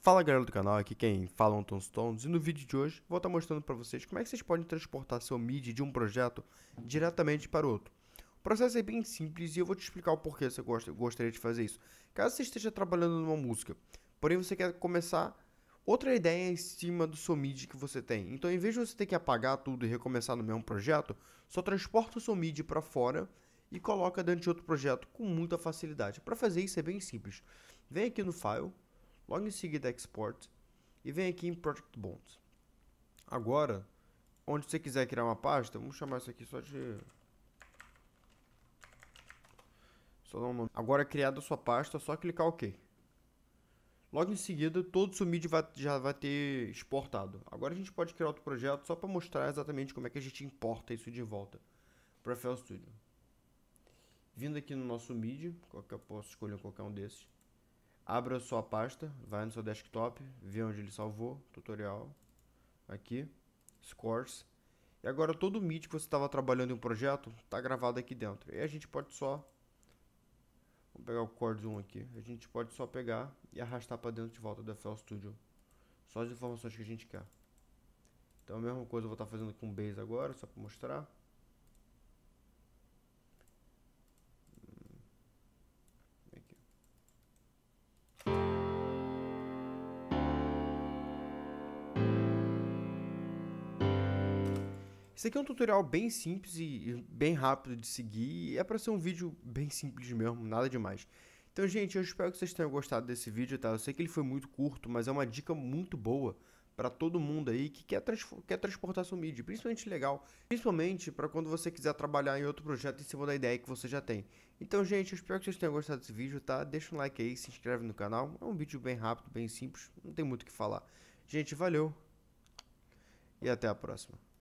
Fala galera do canal, aqui quem fala é o Anton Stones e no vídeo de hoje vou estar tá mostrando para vocês como é que vocês podem transportar seu MIDI de um projeto diretamente para outro. O processo é bem simples e eu vou te explicar o porquê você gostaria de fazer isso, caso você esteja trabalhando numa música, porém você quer começar outra ideia é em cima do seu MIDI que você tem. Então em vez de você ter que apagar tudo e recomeçar no mesmo projeto, só transporta o seu MIDI para fora e coloca dentro de outro projeto com muita facilidade. Para fazer isso é bem simples. Vem aqui no File, logo em seguida Export e vem aqui em Project Bonds. Agora, onde você quiser criar uma pasta, vamos chamar isso aqui só de... Só dar um nome. Agora é criada a sua pasta, é só clicar OK. Logo em seguida, todo o seu MIDI vai, já vai ter exportado. Agora a gente pode criar outro projeto só para mostrar exatamente como é que a gente importa isso de volta para FL Studio. Vindo aqui no nosso MIDI, qualquer, eu posso escolher qualquer um desses abra sua pasta, vai no seu desktop, vê onde ele salvou, tutorial, aqui, scores. E agora todo o Meet que você estava trabalhando em um projeto está gravado aqui dentro. E a gente pode só, vamos pegar o Core Zoom aqui, a gente pode só pegar e arrastar para dentro de volta do FL Studio. Só as informações que a gente quer. Então a mesma coisa eu vou estar tá fazendo com o Base agora, só para mostrar. Isso aqui é um tutorial bem simples e bem rápido de seguir, é para ser um vídeo bem simples mesmo, nada demais. Então, gente, eu espero que vocês tenham gostado desse vídeo, tá? Eu sei que ele foi muito curto, mas é uma dica muito boa para todo mundo aí que quer, trans quer transportar seu mídia, principalmente legal, principalmente para quando você quiser trabalhar em outro projeto em cima da ideia que você já tem. Então, gente, eu espero que vocês tenham gostado desse vídeo, tá? Deixa um like aí, se inscreve no canal, é um vídeo bem rápido, bem simples, não tem muito o que falar. Gente, valeu! e até a próxima.